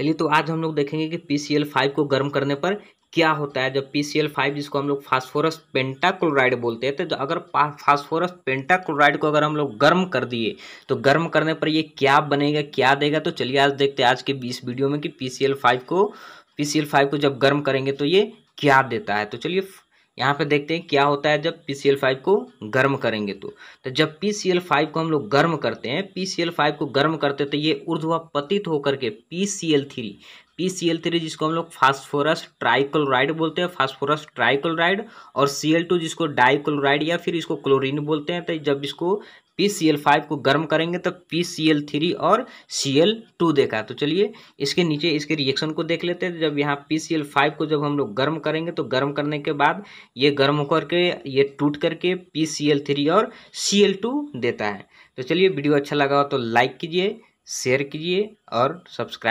चलिए तो आज हम लोग देखेंगे कि पी सी एल फाइव को गर्म करने पर क्या होता है जब पी सी एल फाइव जिसको हम लोग फास्फोरस पेंटाक्लोराइड बोलते हैं तो अगर फास्फोरस पेंटाक्लोराइड को अगर हम लोग गर्म कर दिए तो गर्म करने पर ये क्या बनेगा क्या देगा तो चलिए आज देखते हैं आज के इस वीडियो में कि पी सी एल फाइव को पी सी एल फाइव को जब गर्म करेंगे तो ये क्या देता है तो चलिए यहाँ पे देखते हैं क्या होता है जब पी सी एल फाइव को गर्म करेंगे तो तो जब पी सी एल फाइव को हम लोग गर्म करते हैं पी फाइव को गर्म करते तो ये ऊर्ध्वपतित होकर के P C L three P C L three जिसको हम लोग फास्फोरस ट्राइक्लोराइड बोलते हैं फास्फोरस ट्राइक्लोराइड और सी एल टू जिसको डाइक्लोराइड या फिर इसको क्लोरीन बोलते हैं तो जब इसको पी सी एल फाइव को गर्म करेंगे तो पी सी एल थ्री और सी एल टू देखा तो चलिए इसके नीचे इसके रिएक्शन को देख लेते हैं जब यहाँ पी सी एल फाइव को जब हम लोग गर्म करेंगे तो गर्म करने के बाद ये गर्म होकर के ये टूट करके पी सी एल थ्री और सी एल टू देता है तो चलिए वीडियो अच्छा लगा हो तो लाइक कीजिए शेयर कीजिए और सब्सक्राइब